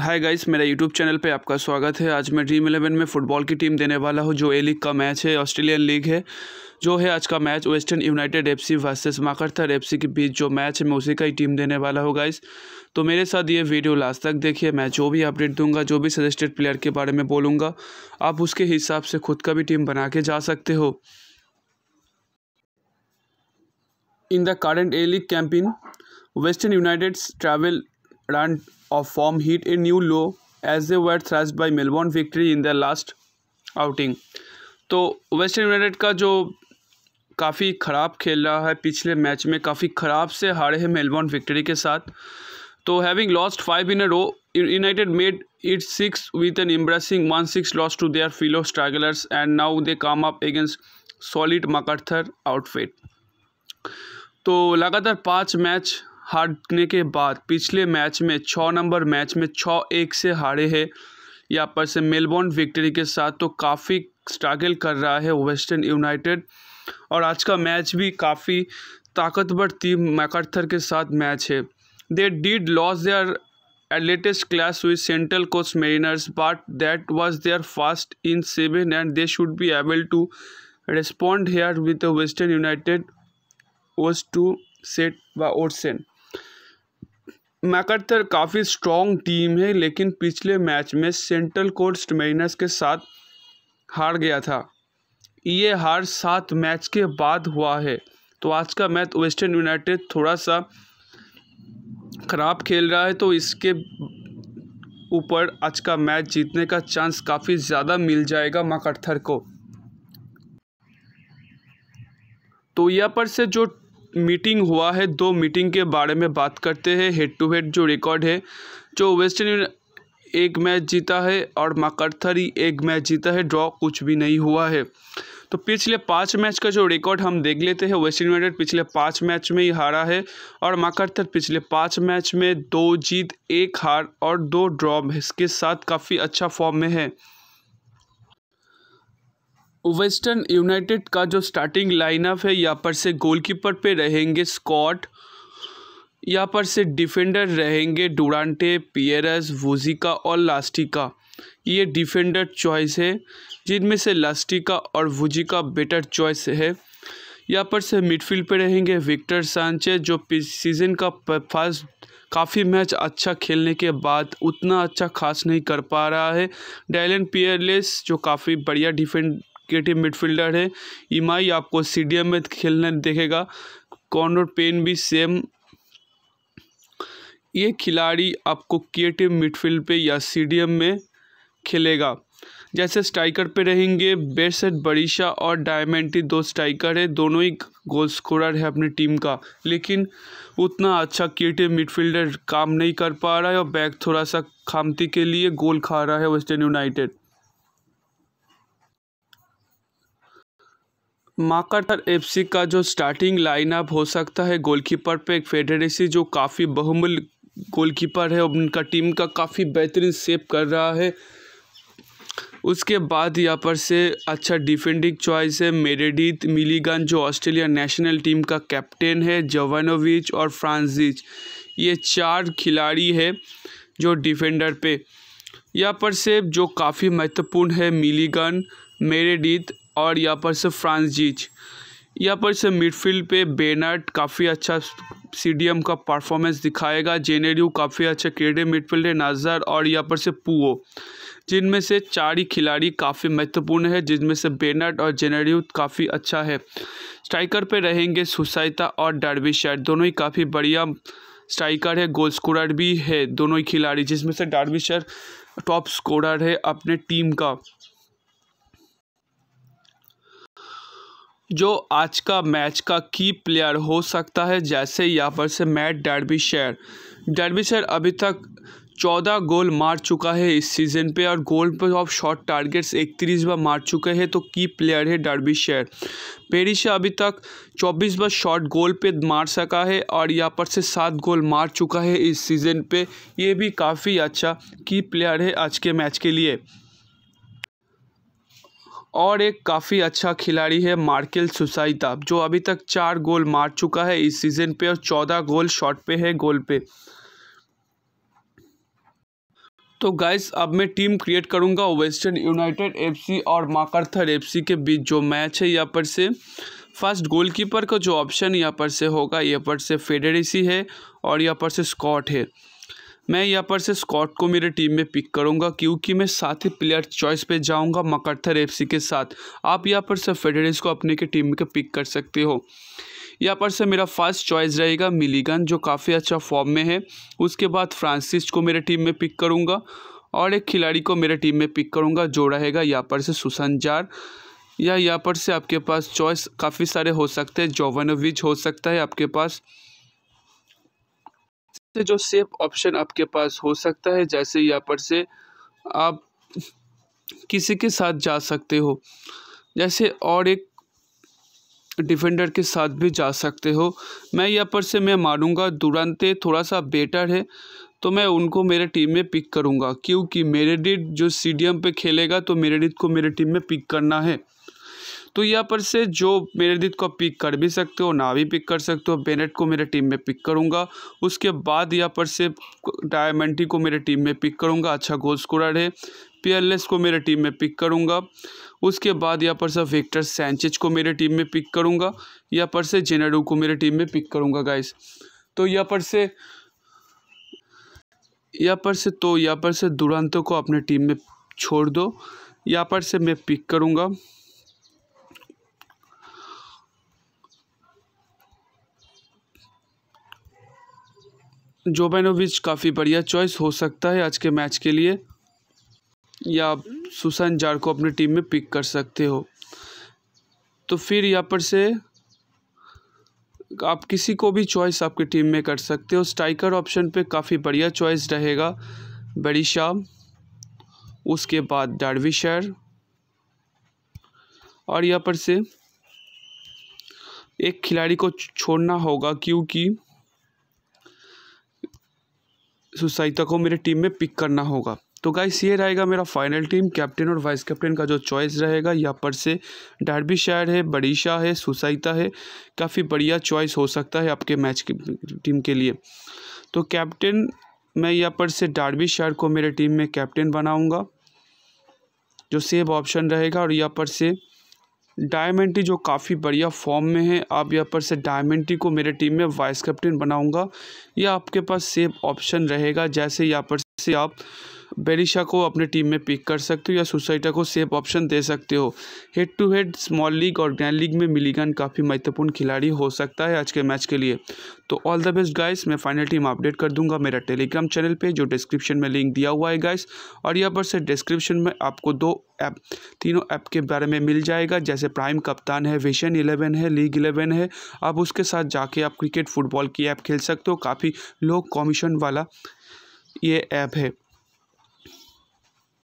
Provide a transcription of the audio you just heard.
हाय guys मेरा YouTube channel पे आपका स्वागत है आज मैं ड्रीम इलेवन में फ़ुटबॉल की टीम देने वाला हूँ जो ए लीग का मैच है ऑस्ट्रेलियन लीग है जो है आज का match western united FC versus Macarthur FC के बीच जो मैच है मैं उसी का ही टीम देने वाला हूँ गाइस तो मेरे साथ ये वीडियो लास्ट तक देखिए मैं जो भी अपडेट दूंगा जो भी सजेस्टेड प्लेयर के बारे में बोलूँगा आप उसके हिसाब से खुद का भी टीम बना के जा सकते हो in the current A league campaign western united travel run of form hit a new low as they were thrashed by Melbourne Victory in the last outing तो वेस्टर्न यूनाइटेड का जो काफ़ी ख़राब खेल रहा है पिछले मैच में काफ़ी ख़राब से हारे हैं मेलबॉर्न विक्ट्री के साथ तो having lost five in a row united made it six with an impressing one six loss to their fellow strugglers and now they come up against solid Macarthur outfit तो लगातार पांच match हारने के बाद पिछले मैच में छः number match में छः एक से हारे है यहाँ पर से मेलबोर्न विक्ट्री के साथ तो काफ़ी स्ट्रगल कर रहा है वेस्टर्न यूनाइटेड और आज का मैच भी काफ़ी ताकतवर टीम मैकर्थर के साथ मैच है they did lose their latest clash with Central Coast Mariners but that was their first in seven and they should be able to respond here with the western united was to set बा ओडसेंट मैकर्थर काफ़ी strong team है लेकिन पिछले match में central coast manners के साथ हार गया था ये हार सात मैच के बाद हुआ है तो आज का मैच वेस्टर्न यूनाइटेड थोड़ा सा ख़राब खेल रहा है तो इसके ऊपर आज का मैच जीतने का चांस काफ़ी ज़्यादा मिल जाएगा मकर्थर को तो यहाँ पर से जो मीटिंग हुआ है दो मीटिंग के बारे में बात करते हैं हेड टू हेड जो रिकॉर्ड है जो वेस्ट इंडीज एक मैच जीता है और मकरथरी एक मैच जीता है ड्रॉ कुछ भी नहीं हुआ है तो पिछले पाँच मैच का जो रिकॉर्ड हम देख लेते हैं वेस्ट इंडीज पिछले पाँच मैच में ही हारा है और मकरथर पिछले पाँच मैच में दो जीत एक हार और दो ड्रॉ इसके साथ काफ़ी अच्छा फॉर्म में है वेस्टर्न यूनाइटेड का जो स्टार्टिंग लाइनअप है यहाँ पर से गोलकीपर पे रहेंगे स्कॉट यहाँ पर से डिफेंडर रहेंगे डुरांटे पियरस वोजिका और लास्टिका ये डिफेंडर चॉइस है जिनमें से लास्टिका और वोजिका बेटर चॉइस है यहाँ पर से मिडफील्ड पे रहेंगे विक्टर सांचे जो सीजन का फर्स्ट काफ़ी मैच अच्छा खेलने के बाद उतना अच्छा खास नहीं कर पा रहा है डैलन पियरलेस जो काफ़ी बढ़िया डिफेंड क्रिएटिव मिडफील्डर है ईमाई आपको सी में खेलने देखेगा कॉर्नर पेन भी सेम ये खिलाड़ी आपको क्रिएटिव मिडफील्ड पे या सी में खेलेगा जैसे स्ट्राइकर पे रहेंगे बेसट बड़ीशा और डायमेंटी दो स्ट्राइकर है दोनों ही गोल स्कोरर है अपनी टीम का लेकिन उतना अच्छा क्रिएटिव मिडफील्डर काम नहीं कर पा रहा है और बैक थोड़ा सा खामती के लिए गोल खा रहा है वेस्टर्न यूनाइटेड माकाटर एफसी का जो स्टार्टिंग लाइनअप हो सकता है गोलकीपर पे एक फेडरेसी जो काफ़ी बहुमूल्य गोलकीपर है उनका टीम का काफ़ी बेहतरीन सेव कर रहा है उसके बाद यहाँ पर से अच्छा डिफेंडिंग चॉइस है मेरेडिथ मिलीगन जो ऑस्ट्रेलिया नेशनल टीम का कैप्टन है जवानोविच और फ्रांसिस ये चार खिलाड़ी है जो डिफेंडर पे यहाँ पर से जो काफ़ी महत्वपूर्ण है मिलीगन मेरेडिथ और यहाँ पर से फ्रांसजीच यहाँ पर से मिडफील्ड पे बेनर्ट काफ़ी अच्छा सी का परफॉर्मेंस दिखाएगा जेनेड्यू काफ़ी अच्छा मिडफील्ड मिडफील्डर नजर और यहाँ पर से पुओ जिनमें से चार ही खिलाड़ी काफ़ी महत्वपूर्ण है जिनमें से बेनर्ट और जेनेड्यू काफ़ी अच्छा है स्ट्राइकर पे रहेंगे सुसाइता और डार्बिशायर दोनों ही काफ़ी बढ़िया स्ट्राइकर है गोल स्कोरर भी है दोनों ही खिलाड़ी जिसमें से डार्बिशायर टॉप स्कोरर है अपने टीम का जो आज का मैच का की प्लेयर हो सकता है जैसे यहाँ पर से Matt Derbyshire Derbyshire अभी तक चौदह गोल मार चुका है इस सीज़न पे और गोल पर ऑफ शॉट टारगेट्स इकतीस बार मार चुके हैं तो की प्लेयर है डर्बी शेयर पेरिशा अभी तक चौबीस बार शॉट गोल पे मार सका है और यहाँ पर से सात गोल मार चुका है इस सीज़न पे ये भी काफ़ी अच्छा की प्लेयर है आज के मैच के लिए और एक काफ़ी अच्छा खिलाड़ी है मार्केल सुसाइता जो अभी तक चार गोल मार चुका है इस सीज़न पे और चौदह गोल शॉट पे है गोल पे तो गाइस अब मैं टीम क्रिएट करूंगा वेस्टर्न यूनाइटेड एफसी और माकर्थर एफसी के बीच जो मैच है यहाँ पर से फर्स्ट गोलकीपर का जो ऑप्शन यहाँ पर से होगा यहाँ पर से फेडरेसी है और यहाँ पर से स्कॉट है मैं यहाँ पर से स्कॉट को मेरे टीम में पिक करूँगा क्योंकि मैं साथ ही प्लेयर चॉइस पे जाऊँगा मकर्थर एफसी के साथ आप यहाँ पर से फेडरिस को अपने के टीम में पिक कर सकते हो यहाँ पर से मेरा फर्स्ट चॉइस रहेगा मिलीगन जो काफ़ी अच्छा फॉर्म में है उसके बाद फ्रांसिस को मेरे टीम में पिक करूँगा और एक खिलाड़ी को मेरे टीम में पिक करूँगा जो रहेगा यहाँ पर से सुशांत जार या यहाँ पर से आपके पास चॉइस काफ़ी सारे हो सकते हैं जोवनोविच हो सकता है आपके पास से जो सेफ ऑप्शन आपके पास हो सकता है जैसे यहाँ पर से आप किसी के साथ जा सकते हो जैसे और एक डिफेंडर के साथ भी जा सकते हो मैं यहाँ पर से मैं मानूंगा दुरंते थोड़ा सा बेटर है तो मैं उनको मेरे टीम में पिक करूंगा क्योंकि मेरेडिट जो सीडीएम पे खेलेगा तो मेरेडिट को मेरे टीम में पिक करना है तो यहाँ पर से जो मेरेदित को पिक कर भी सकते हो ना भी पिक कर सकते हो बेनेट को मेरे टीम में पिक करूँगा उसके बाद यहाँ पर से डायमेंटी को मेरे टीम में पिक करूँगा अच्छा गोल स्कोरर है पियरलेस को मेरे टीम में पिक करूँगा उसके बाद यहाँ पर से विक्टर सेंचिज को मेरे टीम में पिक करूँगा यहाँ पर से जेनेडू को मेरे टीम में पिक करूँगा गाइस तो यहाँ पर से यहाँ पर से तो यहाँ पर से दुरंतों को अपने टीम में छोड़ दो यहाँ पर से मैं पिक करूँगा जोबेनोविच काफ़ी बढ़िया चॉइस हो सकता है आज के मैच के लिए या आप सुशांत जार को अपनी टीम में पिक कर सकते हो तो फिर यहाँ पर से आप किसी को भी चॉइस आपकी टीम में कर सकते हो स्ट्राइकर ऑप्शन पे काफ़ी बढ़िया चॉइस रहेगा बड़ी शाम उसके बाद डारविशर और यहाँ पर से एक खिलाड़ी को छोड़ना होगा क्योंकि सुसाइता को मेरी टीम में पिक करना होगा तो गाइस ये रहेगा मेरा फाइनल टीम कैप्टन और वाइस कैप्टन का जो चॉइस रहेगा यहाँ पर से डार्बी शायर है बड़ीशा है सुसाइता है काफ़ी बढ़िया चॉइस हो सकता है आपके मैच की टीम के लिए तो कैप्टन मैं यहाँ पर से डार्बी शायर को मेरे टीम में कैप्टन बनाऊँगा जो सेव ऑप्शन रहेगा और यहाँ पर से डायमेंटी जो काफ़ी बढ़िया फॉर्म में है आप यहाँ पर से डायमेंटी को मेरे टीम में वाइस कैप्टन बनाऊंगा या आपके पास सेफ ऑप्शन रहेगा जैसे यहाँ पर से आप बेरिशा को अपने टीम में पिक कर सकते हो या सुसाइटा को सेफ ऑप्शन दे सकते हो head to head small league और ग्रैंड लीग में मिलीगन काफ़ी महत्वपूर्ण खिलाड़ी हो सकता है आज के मैच के लिए तो ऑल द बेस्ट गाइस मैं फाइनल टीम अपडेट कर दूंगा मेरा टेलीग्राम चैनल पे जो डिस्क्रिप्शन में लिंक दिया हुआ है गाइस और यहाँ पर से डिस्क्रिप्शन में आपको दो ऐप तीनों ऐप के बारे में मिल जाएगा जैसे प्राइम कप्तान है विशन इलेवन है लीग इलेवन है आप उसके साथ जाके आप क्रिकेट फुटबॉल की ऐप खेल सकते हो काफ़ी लो कॉमिशन वाला ये ऐप है